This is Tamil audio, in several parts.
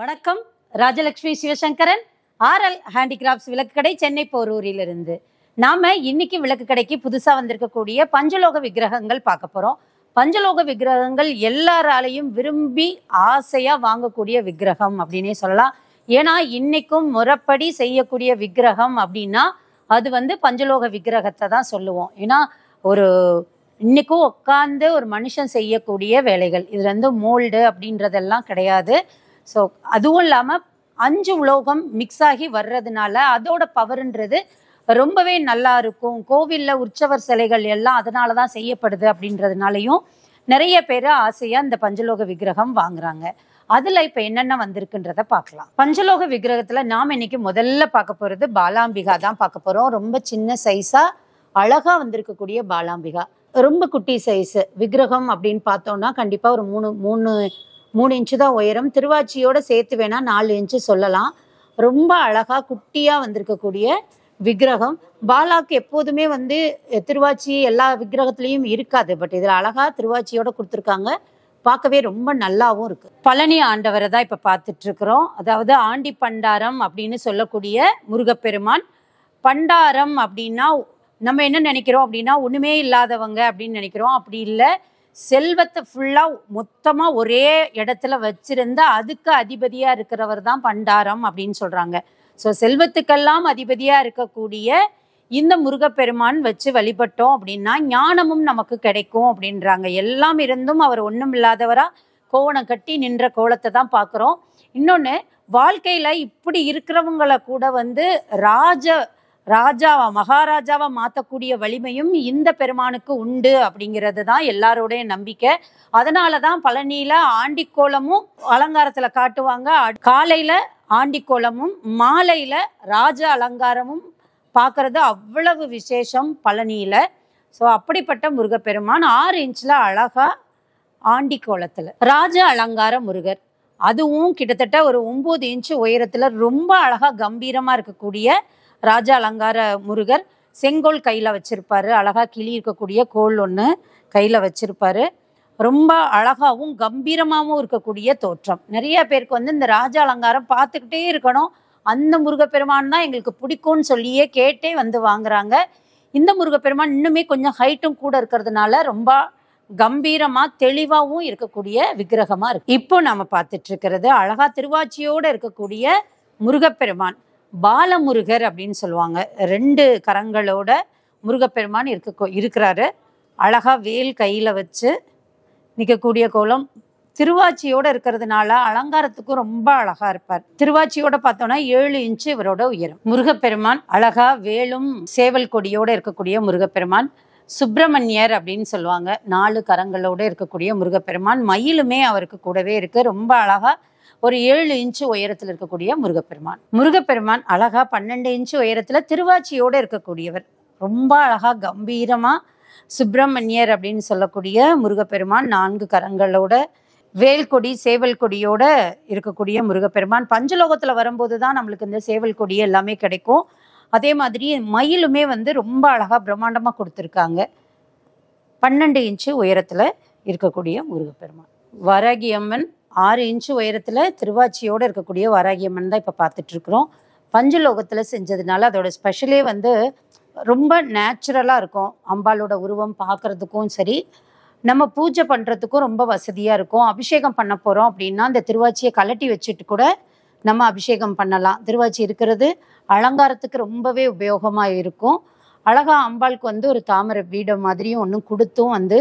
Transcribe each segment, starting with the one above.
வணக்கம் ராஜலட்சுமி சிவசங்கரன் ஆர்எல் ஹேண்டிகிராஃப்ட்ஸ் விளக்கு கடை சென்னை போரூரிலிருந்து நாம இன்னைக்கு விளக்கு கடைக்கு புதுசாக வந்திருக்கக்கூடிய பஞ்சலோக விக்கிரகங்கள் பார்க்க போகிறோம் பஞ்சலோக விக்கிரகங்கள் எல்லாராலையும் விரும்பி ஆசையாக வாங்கக்கூடிய விக்கிரகம் அப்படின்னே சொல்லலாம் ஏன்னா இன்னைக்கும் முறப்படி செய்யக்கூடிய விக்கிரகம் அப்படின்னா அது வந்து பஞ்சலோக விக்கிரகத்தை தான் சொல்லுவோம் ஏன்னா ஒரு இன்னைக்கும் உட்காந்து ஒரு மனுஷன் செய்யக்கூடிய வேலைகள் இதுல வந்து மோல்டு அப்படின்றதெல்லாம் கிடையாது ஸோ அதுவும் இல்லாமல் அஞ்சு உலோகம் மிக்ஸ் ஆகி வர்றதுனால அதோட பவர்ன்றது ரொம்பவே நல்லா இருக்கும் கோவிலில் உற்சவர் சிலைகள் எல்லாம் அதனால தான் செய்யப்படுது அப்படின்றதுனாலையும் நிறைய பேர் ஆசையாக இந்த பஞ்சலோக விக்கிரகம் வாங்குறாங்க அதில் இப்போ என்னென்ன வந்திருக்குன்றத பார்க்கலாம் பஞ்சலோக விக்கிரகத்தில் நாம் இன்னைக்கு முதல்ல பார்க்க போகிறது பாலாம்பிகா தான் பார்க்க போகிறோம் ரொம்ப சின்ன சைஸாக அழகாக வந்திருக்கக்கூடிய பாலாம்பிகா ரொம்ப குட்டி சைஸு விக்கிரகம் அப்படின்னு பார்த்தோம்னா கண்டிப்பாக ஒரு மூணு மூணு மூணு இன்ச்சு தான் உயரம் திருவாச்சியோட சேர்த்து வேணா நாலு இன்ச்சு சொல்லலாம் ரொம்ப அழகாக குட்டியாக வந்திருக்கக்கூடிய விக்கிரகம் பாலாக்கு எப்போதுமே வந்து திருவாச்சி எல்லா விக்கிரகத்திலையும் இருக்காது பட் இதில் அழகாக திருவாச்சியோட கொடுத்துருக்காங்க பார்க்கவே ரொம்ப நல்லாவும் இருக்கு பழனி ஆண்டவரை தான் இப்போ பார்த்துட்டு இருக்கிறோம் அதாவது ஆண்டி பண்டாரம் அப்படின்னு சொல்லக்கூடிய முருகப்பெருமான் பண்டாரம் அப்படின்னா நம்ம என்ன நினைக்கிறோம் அப்படின்னா ஒன்றுமே இல்லாதவங்க அப்படின்னு நினைக்கிறோம் அப்படி இல்லை செல்வத்தை ஃபுல்லாக மொத்தமாக ஒரே இடத்துல வச்சிருந்து அதுக்கு அதிபதியாக இருக்கிறவர் தான் பண்டாரம் அப்படின்னு சொல்கிறாங்க ஸோ செல்வத்துக்கெல்லாம் அதிபதியாக இருக்கக்கூடிய இந்த முருகப்பெருமான் வச்சு வழிபட்டோம் அப்படின்னா ஞானமும் நமக்கு கிடைக்கும் அப்படின்றாங்க எல்லாம் இருந்தும் அவர் ஒன்றும் இல்லாதவரா கோவணம் கட்டி நின்ற கோலத்தை தான் பார்க்குறோம் இன்னொன்று வாழ்க்கையில் இப்படி இருக்கிறவங்களை கூட வந்து ராஜ ராஜாவா மகாராஜாவா மாற்றக்கூடிய வலிமையும் இந்த பெருமானுக்கு உண்டு அப்படிங்கிறது தான் எல்லாருடைய நம்பிக்கை அதனால தான் பழனியில் ஆண்டிக்கோலமும் அலங்காரத்தில் காட்டுவாங்க காலையில் ஆண்டிக்கோலமும் மாலையில் ராஜ அலங்காரமும் பார்க்கறது அவ்வளவு விசேஷம் பழனியில் ஸோ அப்படிப்பட்ட முருகப்பெருமான் ஆறு இன்ச்சில் அழகாக ஆண்டி ராஜா ராஜ அலங்கார முருகர் அதுவும் கிட்டத்தட்ட ஒரு ஒம்பது இன்ச்சு உயரத்தில் ரொம்ப அழகாக கம்பீரமாக இருக்கக்கூடிய ராஜா அலங்கார முருகர் செங்கோல் கையில் வச்சுருப்பார் அழகாக கிளி இருக்கக்கூடிய கோல் ஒன்று கையில் வச்சுருப்பாரு ரொம்ப அழகாகவும் கம்பீரமாகவும் இருக்கக்கூடிய தோற்றம் நிறைய பேருக்கு வந்து இந்த ராஜ அலங்காரம் பார்த்துக்கிட்டே இருக்கணும் அந்த முருகப்பெருமான் தான் எங்களுக்கு பிடிக்கும்னு சொல்லியே கேட்டே வந்து வாங்குறாங்க இந்த முருகப்பெருமான் இன்னுமே கொஞ்சம் ஹைட்டும் கூட இருக்கிறதுனால ரொம்ப கம்பீரமாக தெளிவாகவும் இருக்கக்கூடிய விக்கிரகமாக இருக்கு இப்போ நாம் பார்த்துட்டு இருக்கிறது அழகா திருவாச்சியோடு இருக்கக்கூடிய முருகப்பெருமான் பாலமுருகர் அப்படின்னு சொல்லுவாங்க ரெண்டு கரங்களோட முருகப்பெருமான் இருக்க இருக்கிறாரு அழகாக வேல் கையில் வச்சு நிற்கக்கூடிய கோலம் திருவாச்சியோட இருக்கிறதுனால அலங்காரத்துக்கும் ரொம்ப அழகா இருப்பார் திருவாச்சியோட பார்த்தோன்னா ஏழு இன்ச்சு இவரோட உயரம் முருகப்பெருமான் அழகா வேலும் சேவல் கொடியோட இருக்கக்கூடிய முருகப்பெருமான் சுப்பிரமணியர் அப்படின்னு சொல்லுவாங்க நாலு கரங்களோட இருக்கக்கூடிய முருகப்பெருமான் மயிலுமே அவருக்கு கூடவே இருக்கு ரொம்ப அழகா ஒரு ஏழு இன்ச்சு உயரத்தில் இருக்கக்கூடிய முருகப்பெருமான் முருகப்பெருமான் அழகா பன்னெண்டு இன்ச்சு உயரத்துல திருவாச்சியோடு இருக்கக்கூடியவர் ரொம்ப அழகா கம்பீரமா சுப்பிரமணியர் அப்படின்னு சொல்லக்கூடிய முருகப்பெருமான் நான்கு கரங்களோட வேல்கொடி சேவல் கொடியோட இருக்கக்கூடிய முருகப்பெருமான் பஞ்சலோகத்தில் வரும்போது தான் நம்மளுக்கு இந்த சேவல் கொடி எல்லாமே கிடைக்கும் அதே மாதிரி மயிலுமே வந்து ரொம்ப அழகாக பிரம்மாண்டமாக கொடுத்துருக்காங்க பன்னெண்டு இன்ச்சு உயரத்தில் இருக்கக்கூடிய முருகப்பெருமான் வரகியம்மன் ஆறு இன்ச்சு உயரத்தில் திருவாச்சியோடு இருக்கக்கூடிய வாராகியம்மன் தான் இப்போ பார்த்துட்ருக்குறோம் பஞ்சலோகத்தில் செஞ்சதுனால அதோட ஸ்பெஷலே வந்து ரொம்ப நேச்சுரலாக இருக்கும் அம்பாலோட உருவம் பார்க்குறதுக்கும் சரி நம்ம பூஜை பண்ணுறதுக்கும் ரொம்ப வசதியாக இருக்கும் அபிஷேகம் பண்ண போகிறோம் அப்படின்னா அந்த திருவாச்சியை கலட்டி வச்சுட்டு கூட நம்ம அபிஷேகம் பண்ணலாம் திருவாச்சி இருக்கிறது அலங்காரத்துக்கு ரொம்பவே உபயோகமாக இருக்கும் அழகா அம்பாளுக்கு வந்து ஒரு தாமரை வீடை மாதிரியும் ஒன்றும் கொடுத்தும் வந்து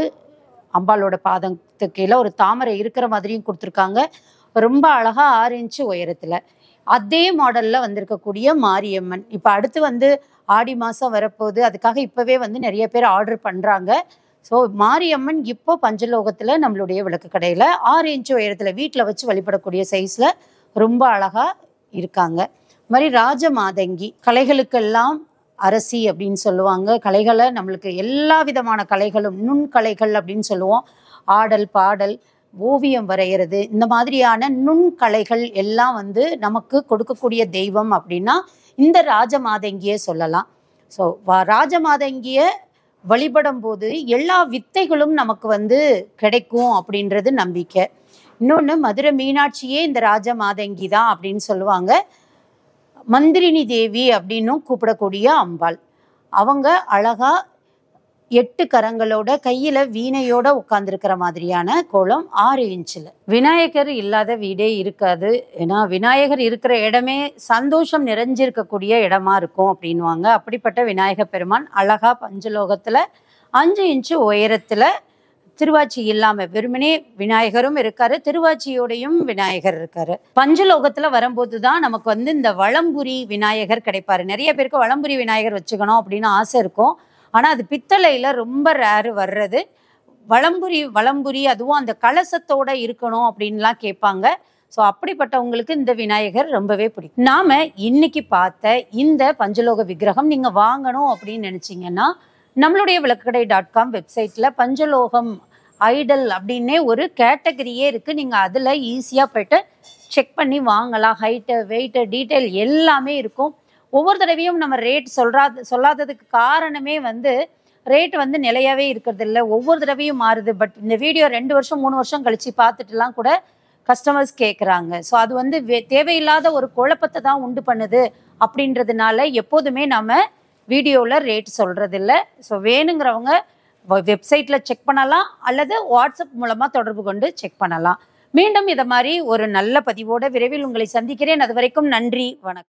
அம்பாளோட பாதத்து கீழே ஒரு தாமரை இருக்கிற மாதிரியும் கொடுத்துருக்காங்க ரொம்ப அழகா ஆறு இன்ச்சு உயரத்துல அதே மாடல்ல வந்திருக்கக்கூடிய மாரியம்மன் இப்ப அடுத்து வந்து ஆடி மாசம் வரப்போகுது அதுக்காக இப்பவே வந்து நிறைய பேர் ஆர்டர் பண்றாங்க ஸோ மாரியம்மன் இப்போ பஞ்சலோகத்துல நம்மளுடைய விளக்கு கடையில ஆறு இன்ச்சு உயரத்துல வீட்டில் வச்சு வழிபடக்கூடிய சைஸ்ல ரொம்ப அழகா இருக்காங்க மாதிரி ராஜமாதங்கி கலைகளுக்கெல்லாம் அரசி அப்படின்னு சொல்லுவாங்க கலைகளை நம்மளுக்கு எல்லா விதமான கலைகளும் நுண்கலைகள் அப்படின்னு சொல்லுவோம் ஆடல் பாடல் ஓவியம் வரைகிறது இந்த மாதிரியான நுண்கலைகள் எல்லாம் வந்து நமக்கு கொடுக்கக்கூடிய தெய்வம் அப்படின்னா இந்த ராஜமாதங்கியை சொல்லலாம் ஸோ ராஜமாதங்கியை வழிபடும் போது எல்லா வித்தைகளும் நமக்கு வந்து கிடைக்கும் அப்படின்றது நம்பிக்கை இன்னொன்று மதுரை மீனாட்சியே இந்த ராஜமாதங்கி தான் அப்படின்னு சொல்லுவாங்க மந்திரினி தேவி அப்படின்னும் கூப்பிடக்கூடிய அம்பாள் அவங்க அழகா எட்டு கரங்களோட கையில வீணையோட உட்கார்ந்துருக்கிற மாதிரியான கோலம் ஆறு இன்ச்சில் விநாயகர் இல்லாத வீடே இருக்காது ஏன்னா விநாயகர் இருக்கிற இடமே சந்தோஷம் நிறைஞ்சிருக்கக்கூடிய இடமா இருக்கும் அப்படின்வாங்க அப்படிப்பட்ட விநாயகர் பெருமான் அழகா பஞ்சலோகத்துல அஞ்சு இன்ச்சு உயரத்துல திருவாச்சி இல்லாம வெறுமனே விநாயகரும் இருக்காரு திருவாச்சியோடையும் விநாயகர் இருக்காரு பஞ்சலோகத்துல வரும்போது தான் நமக்கு வந்து இந்த வளம்புரி விநாயகர் கிடைப்பாரு நிறைய பேருக்கு வளம்புரி விநாயகர் வச்சுக்கணும் அப்படின்னு ஆசை இருக்கும் ஆனா அது பித்தளையில ரொம்ப ரேரு வர்றது வளம்புரி வளம்புரி அதுவும் அந்த கலசத்தோட இருக்கணும் அப்படின்லாம் கேட்பாங்க ஸோ அப்படிப்பட்டவங்களுக்கு இந்த விநாயகர் ரொம்பவே பிடிக்கும் நாம இன்னைக்கு பார்த்த இந்த பஞ்சலோக விக்கிரகம் நீங்க வாங்கணும் அப்படின்னு நினைச்சீங்கன்னா நம்மளுடைய விளக்குக்கடை டாட் காம் வெப்சைட்டில் பஞ்சலோகம் ஐடல் அப்படின்னே ஒரு கேட்டகரியே இருக்குது நீங்கள் அதில் ஈஸியாக போய்ட்டு செக் பண்ணி வாங்கலாம் ஹைட்டு வெயிட்டு டீட்டெயில் எல்லாமே இருக்கும் ஒவ்வொரு தடவையும் நம்ம ரேட் சொல்றாது சொல்லாததுக்கு காரணமே வந்து ரேட் வந்து நிலையாகவே இருக்கிறது இல்லை ஒவ்வொரு தடவையும் மாறுது பட் இந்த வீடியோ ரெண்டு வருஷம் மூணு வருஷம் கழித்து பார்த்துட்டுலாம் கூட கஸ்டமர்ஸ் கேட்குறாங்க ஸோ அது வந்து தேவையில்லாத ஒரு குழப்பத்தை தான் உண்டு பண்ணுது அப்படின்றதுனால எப்போதுமே நம்ம வீடியோவில் ரேட் சொல்கிறதில்ல ஸோ வேணுங்கிறவங்க வெப்சைட்டில் செக் பண்ணலாம் அல்லது வாட்ஸ்அப் மூலமாக தொடர்பு கொண்டு செக் பண்ணலாம் மீண்டும் இதை மாதிரி ஒரு நல்ல பதிவோடு விரைவில் உங்களை சந்திக்கிறேன் அது வரைக்கும் நன்றி வணக்கம்